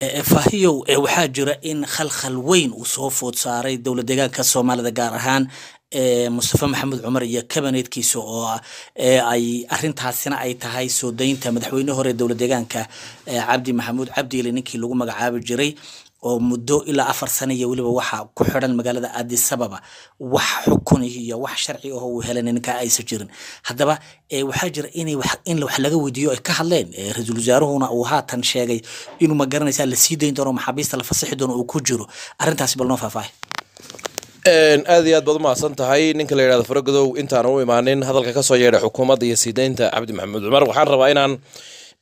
faahiyow waxaa jira in khalkhal weyn uu soo food saaray dowla deegaanka soomaalida gaar ahaan mustafa maxamed cumar iyo kabineedkiisa oo ah ay arintaasina ay tahay soo daynta madaxweyne hore dowla deegaanka cabdi maxamuud cabdiile ninkii lagu magacaabi jiray oo muddo ilaa afar sano iyo weliba waxa ku xidhan magaalada addis ababa wax xukun iyo wax sharci aho uu helay ninka aysan jirin haddaba waxaa jira in in wax laga weydiiyo ay ka hadleen ra-iisul wasaaruhuna uu haatan sheegay inuu magaranaysa la sii dayn doono maxaabiista la fasixi doono uu ku jiro arrintaasi bal noo faahfaahay aad iyo aad baad umahadsan tahay ninka la yidhahdo faragodow intaan u imaanin hadalka kasoo yeedha xukuumadda iyo siideynta cabdi maxamuud cumar waxaan rabaa inaan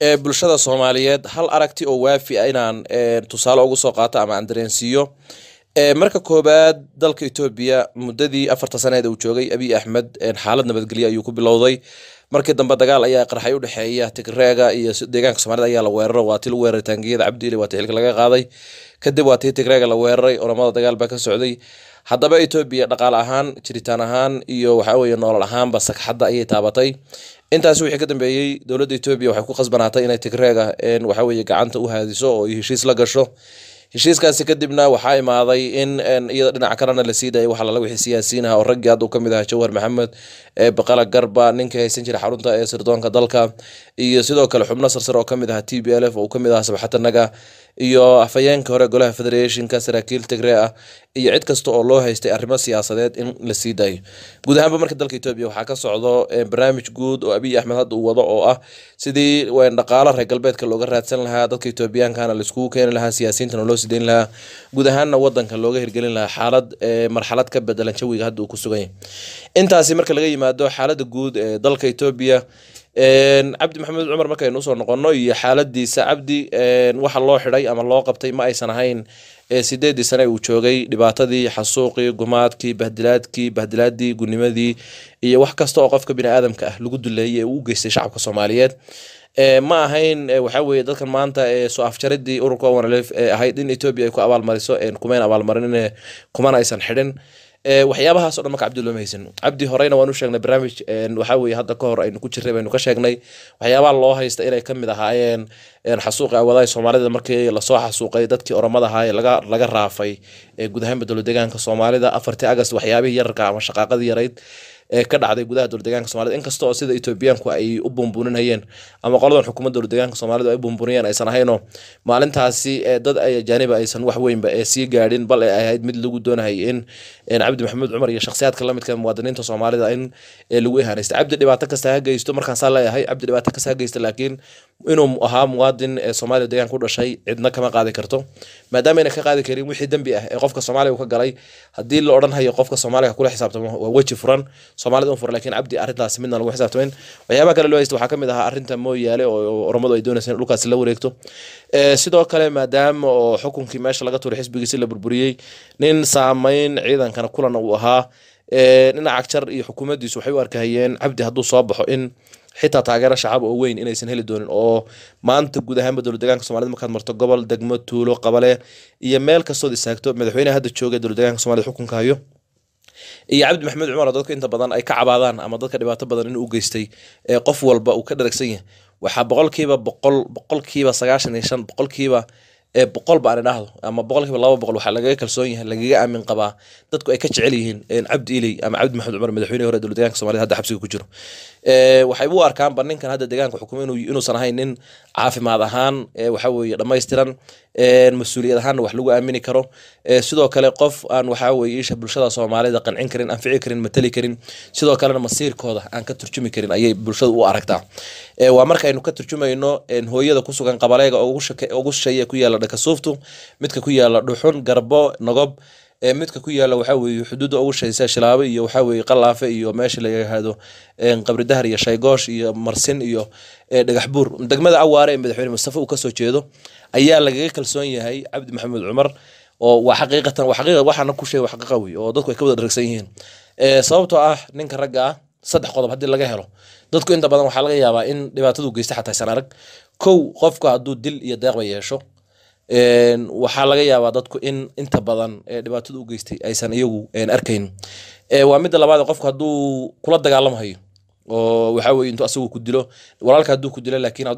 ee bulshada soomaaliyeed hal aragti oo waafi ah inaan tusaale ugu soo qaato ama aan dareensiiyo marka koobaad dalka etoobiya muddadii afarta saneed uu joogay abiy axmed xaalad nabadgelya ayuu ku bilowday markii dambe dagaal ayaa qarxay u dhexeeya tigreega iyo deegaanka soomaalida ayaa la weeraro waa tii lagu weeraray taangiyada cabdiile waa xilka laga qaaday kadib waati tigreega la weeraray olamada dagaal baa ka socday haddaba etoobiya dhaqaal ahaan jiritaan ahaan iyo waxaweye noolol ahaanba sagxadda ayay taabatay intaasi wixii ka dambeeyey dowladda etoobiya waxay ku khasbanaatay inay tigreega waxaweye gacanta u haadiso oo heshiis la gasho heshiiskaasi kadibna waxaa imaaday in iyada dhinac kalena la siiday waxaa lala wixii siyaasiinaha oo raggii hadda kamid ahaa jawhar maxamed eebaqala garba ninka haysan jira xarunta ee sirdoonka dalka iyo sidoo kale xubno sarsar oo kamid ahaa t b l f oo kamid ahaa sabxatanaga iyo afhayeenka hore golaha federationka saraakiil tigre ah iyo cid kasta oo loo haystay arrimo siyaasadeed in la sii daayo guud ahaanba marka dalka etoobiya waxaa ka socdo e, barnaamij guud oo abiy axmed hadda uu wado oo ah sidii e, dhaqaalo reer galbeedka looga raadsan lahaa dadka etoobiyaankaana laiskugu keeni lahaa siyaasiintana loo horseedin lahaa guud ahaanna wadanka looga hirgelin lahaa xaalad eh, marxalad ka bedelan jawiga hadda uu ku sugan yahay intaasi marka laga yimaado xaalada guud ee dalka etoobiya cabdi maxamed cumar markaynu usoo noqono iyo xaaladiisa cabdi waxa loo xiday ama loo qabtay ma aysan ahayn sideedii sane uu joogay dhibaatadii xasuuqii gumaadkii bahdilaadkii bahdilaadii gunimadii iyo wax kasta oo qofka biniaadamka ah lagu duleeyay ee uu geystay shacabka soomaaliyeed ma ahayn waxaweye dadkan maanta ee soo afjaridii ururka wanalif ee ahayd in ethoobiya ay ku abaalmariso kumayn abaalmarin kumana aysan xidhin Eh, waxyaabahaas o dhan marka cabdi looma haysan cabdi horeyna waanu sheegnay barnaamij eh, waxaa weye hadda hor aynu ku jirnay baynu ka sheegnay waxyaabaha loo haysta inay kamid ahaayeen xasuuqi awadaha soomaalida markii lasoo xasuuqay dadkii oramada ahaa ee laga raafay ee eh, guud bedelo deegaanka soomaalida afartii agast waxyaabihii yararka ama shaqaaqadii yarayd ee ka dhacday gudaha dowladegaanka somalida inkasta oo sida etoobiyaanku ay u bunbuninayeen ama qoladan xukuumadda dowladegaanka soomaalida ay bunbuninayeen aysan ahaynoo maalintaasi dad ajaaniba aysan wax weynba sii gaadhin bal ay ahayd mid lagu doonayay in cabdi maxamuud cumar iyo shakhsiyaadka lamidka muwaadiniinta soomaalida in lagu ihaanaysta cabdi dhibaato kasta ha geysto markaan saa leeyahay cabdi dhibaato kasta ha geysta laakiin inuu ahaa muwaadin ee soomaaliya deegaan ku dhashay cidna kama qaadi karto maadaama ayna ka qaadi karin wixii dembi ah ee qofka soomaaliya uu ka galay haddii la odhanhayo qofka soomaaliga kula xisaabtamo waa weji furan soomaalida un fur lakiin cabdi arrintaasi midna lagu xisaabtamayn waxyaabaha kale loo haysta waxaa kamid ahaa arrinta mooyaale oo oromadu ay doonaysa in dhulkaasi la wareegto eh, sidoo kale maadaama oo xukunkii meesha laga tuuray xisbigiisi la burburiyey nin saameyn ciidankana kulan uu ahaa dhinaca eh, jar iyo xukuumaddiisu waxay u arkahayeen cabdi hadduu soo baxo in xitaa taageero shacab oo weyn inaysan heli doonin oo maanta guud ahaanba dowladegaanka soomaalida markaad marto gobol degmo tuulo qabale iyo meel kastood istaagto madaxweyneha hadda jooga dowladegaanka soomaalida xukunka hayo iyo cabdi maxamed cumar dadka inta badan ay ka cabaadaan ama dadka dhibaato badan inuu geystay qof walba uu ka dharagsan yahay waxaa boqolkiiba boqol boqolkiiba sagaashan iyo shan boqolkiiba boqol baan idhaahdo ama boqolkiiba laba boqol waxaa lagaga kalsoon yahay lagaga aamin qabaa dadku ay ka jecel yihiin cabdi iley ama cabdi maxamed cumar madaxweynehi hore dowladagaanka somaliyad hadda xabsiga ku jiro Eh, waxay u arkaan ba ninkan hadda degaanka xukumay inuusan ahayn nin caafimaad ahaan eh, waxa weye dhammaystiran eh, mas-uuliyad ahaanna wax lagu aamini karo sidoo kale qof aan waxa isha bulshada soomaalida qancin karin anfici karin matali karin sidoo kalena masiirkooda aan ka turjumi karin ayay bulshada u aragtaa waa markaaynu ka turjumayno hooyada kusugan qabaleega ugu sheeye ku yaala dhakasuuftu midka ku yaala dhuxun garbo nagob midka ku yaala waxaa weeye xuduudda ugu shaysa shilaabo iyo waxaa qalaafe iyo meesha la yidhaahdo qabri iyo shaygoosh iyo marsin iyo dhagaxbuur degmada awaare ee madaxweyne mustafa uu kasoo jeedo ayaa lagaga kalsoon yahay cabdi maxamed cumar oo waa xaqiiqatan waa xaqiiqa waxaana ku sheegay waa oo dadku ay ka wada dharagsan yihiin sababtoo ah ninka ragga ah saddex qodob haddii laga helo dadku inta badan waxaa laga yaabaa in dhibaatadu geysta xataa san arag kow qofku hadduu dil iyo deeqba yeesho waxaa laga yaabaa dadku in inta badan dhibaatada u geystay aysan iyagu arkayn waa midda labaad qofku hadduu kula dagaalamo oo waxaa weye asagu ku dilo walaalka hadduu ku dilo laakiin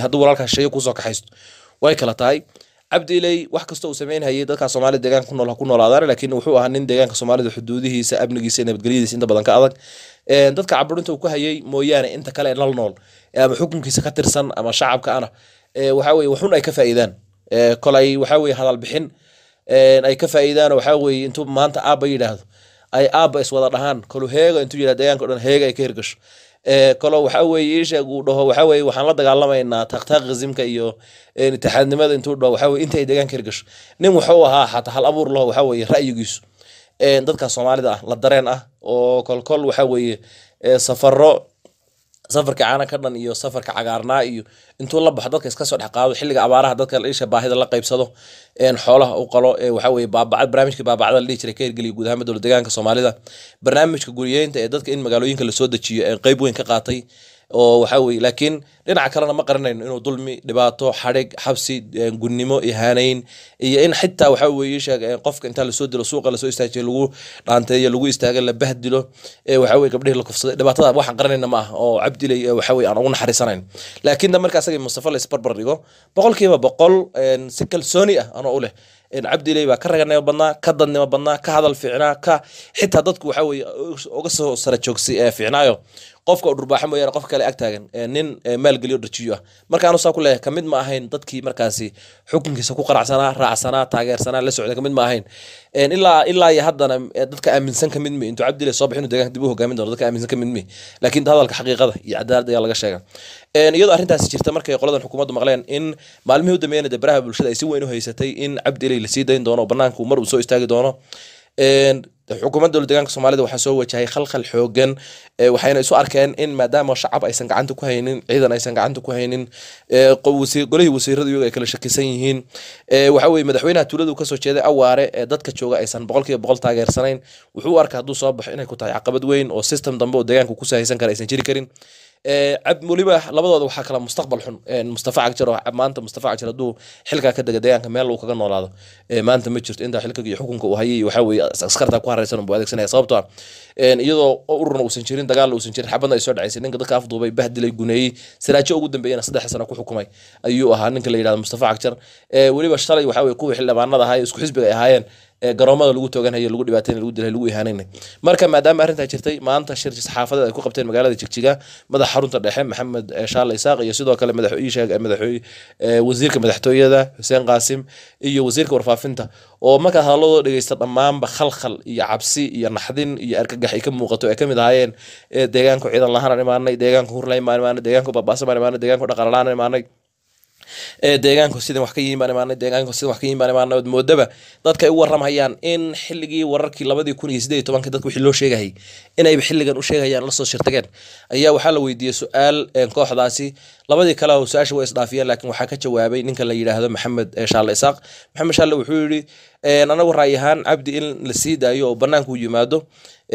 hadduu walaalkaas shayo kusoo kaxaysto way kala tahay cabdi ilay wax kasta uu samaynhayay dadkaa soomaalida deegaanka kunool ha ku noolaadaan laakiin wuxuu ahaa nin deegaanka soomaalida xuduudihiisa amnigiisa nabadgelyadiisa inta badan ka adag dadka caburinta uu ku hayay mooyaane inta kale nal nool ama xukunkiisa ka tirsan ama shacabka ana waxaa waxun ay ka faa'iidaan Eh, kolay waxaa weye hadal bixin ay ka faa'iidaan waxaa weye intuu maanta aabba yidhaahdo ay aabba iswada dhahaan kolu heega intuu yidhah deegaanka dhan heega ay ka hirgasho eh, kalo waxaa weeye iisheeg uu dhaho waxaa weye waxaan la dagaalamaynaa takhtaaqizimka iyo itixaadnimada intuu dhaho waxaa weye inta deegaanka hirgasho nin wuxuu ahaa xataa hal abuur laho waxaa weye ra'yigiisu dadka soomaalida ah la dareen ah oo kolkol waxaa weeye eh, safaro safarka caananka dhan iyo safarka cagaarnaa iyo intuu la baxo dadka iska soo dhex qaado xilliga abaaraha dadka isha baahida la qaybsado xoolaha u qalo waxaweye baabacad barnaamijka baabacada la dhihi jiray ka hirgeliya guud ahaan dowlad deegaanka soomaalida barnaamijka guriyeynta ee dadka in magaalooyinka lasoo dejiyo ee qeyb weyn ka qaatay oo waxaa weye laakiin dhinaca kalena ma qaranayno inuu dulmi dhibaato xadhig xabsi eh, gunnimo ihaanayn iyo in xitaa waxaa eh, qofka intaa lasoo dilo suuqa lasoo istaajiyo lagu dhaanteeyo lagu istaaga la bahdilo eh, waxaa gabdhihii la kufsaday dhibaatada waxaan qaranayna ma oo cabdilay waxaa aan ugu naxariisanayn laakiin da marka asaga mustafa la isbarbar dhigo boqolkiiba boqol si kalsooni ah anoo u leh cabdiley baa ka raganimo badnaa ka dadnimo badnaa ka hadal fiicnaa ka xitaa dadku waxaa uga soo sara joogsi ficnaayo qofka udhurbaaxa mooyaane qof kale ag nin maalgeliyo dhajiyo ah markaanu saa ku leeyahay kamid ma ahayn dadkii markaasi xukunkiisa ku qaracsanaa raacsanaa taageersanaa la socda kamid ma ahayn ilaa ilaa haddana dadka aaminsan kamid mi intuu cabdile soo bixinu deegaanka dib u hogaamin doono dadka aaminsan kamid mi laakiin hadalka xaqiiqada iyo cadaalad ayaa laga sheega iyadoo arrintaasi jirta markay qoladan xukuumaddu maqleen in maalmihii u dambeeyana de baraha bulshada ay si weyn u haysatay in cabdile lasii dayn doono banaanku mar uu soo istaagi doono xukuumadda dowla degaanka soomaalida waxaa soo wajahay khalkhal xoogan eh, waxayna isu arkeen in maadaama shacab aysan gacanta ku haynin ciidan aysan gacanta ku haynin eh, golihii wasiirada iyagu ay kala shakisan yihiin eh, waxa weye madaxweynaha tuuladu kasoo jeeday awaare ee dadka jooga aysan boqol kiiba boqol taageersanayn wuxuu u arka hadduu soo baxo inay ku tahay caqabad weyn oo system dambe oo deegaanka ku sahaysan kara aysan jiri karin weliba labadooda waxaa kala mustaqbal xun mustafa cagjar maanta mustafa cagjar hadduu xilkaa ka dega deegaanka meel uu kaga noolaado maanta ma jirto intaa xilka iyo xukunka uu hayay waxaa weeye askartaa ku haraysan buu adeegsanaya sababtoo ah iyadoo ururna uusan jirin dagaalna uusan jirin xabadna ay soo dhacaysay ninka dadka afduubay bah guneeyey saraajo ugu dambeeyana saddex sano ku xukumay ayuu ahaa ninka la yidhahdo mustafa cagjar weliba shalay waxaa weye kuwii xildhibaanada ahaa ee isku xisbiga ay ahaayeen garoomada lagu tooganhayo lagu dhibaatayn lagu dilay lagu ihaanaynay marka maadaama arrintaa jirtay maanta shir saxaafadeed ay ku qabteen magaalada jigjiga madax xarunta dhexe maxamed shaale isaaq iyo sidoo kale madaxmadaxooye wasiirka madaxtooyada xuseen qaasim iyo wasiirka warfaafinta oo markaa hadalladoo dhegeysta dhammaanba khalkhal iyo cabsi iyo naxdin iyo argagax ay ka muuqato ay ka mid ahaayeen deegaanku ciidan lahaan imaanay deegaanku hurlayn baan imaanay deegaanku baabaasa baan imaanay deegaanku dhaqaalalaan imaanay deegaanku sidin wax ka yiinbaan imaanay deegaanku sidin wax ka yiin baan imaanay ood moodaba dadka ay u warramayaan in xilligii wararkii labadii kun iyo sideed iyo tobankii dadka wixii loo sheegayay inayba xilligan u sheegayaan lasoo shirtageen ayaa waxaa la weydiiyey su-aal kooxdaasi labadii kale su-aasha waa isdhaafiyeen laakiin waxaa ka jawaabay ninka la yidhaahdo maxamed eh, shaale isaaq maxamed shaalle wuxuu yidhi eh, anagu raay ahaan cabdi in la sii daayo oo banaanku yimaado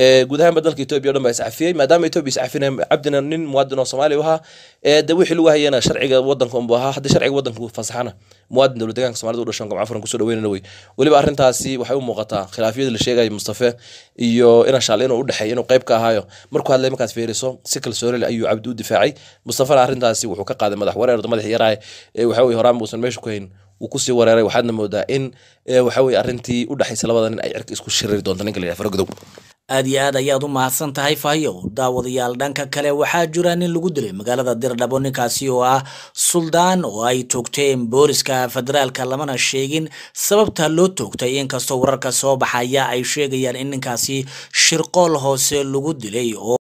eh, guud ahaanba dalka etobiya o dhan baa iscafiyey maadaama etobia iscafinay cabdina nin muwaadin oo soomaali u ahaa de wixii lagu hayana sharciga wadanka unbu ahaa haddii sharciga wadanku fasaxana muwaadin dowla deganka somalida u dhashan gobco furan kuso dhaweynana wey weliba arrintaasi waxay u muuqataa khilaafiyada la sheegaya mustafe iyo ina shaale inuu u dhexeey inuu qayb ka ahaayo markuu hadlay markaad fiiriso si kalsoonile ayuu cabdi u difaacay mustafena arrintaasi wuxuu ka qaaday madax wareer madaxii yarahay waxa wey horaan uusan meesha ku hayn uu kusii wareeray waxaadna moodaa in waxaweye arrintii u dhexaysa labada nin ay cirka isku shiriri doonta ninka la yidhaha aad iyo aad ayaad u mahadsan tahay fahyow daawadayaal dhanka kale waxaa jira nin lagu dilay magaalada dirdhabo ninkaasi oo ah suldaan oo ay toogteen booliska federaalka lamana sheegin sababta loo toogtay inkastoo wararka soo baxaya ay sheegayaan in ninkaasi shirqool hoose lagu dilay oo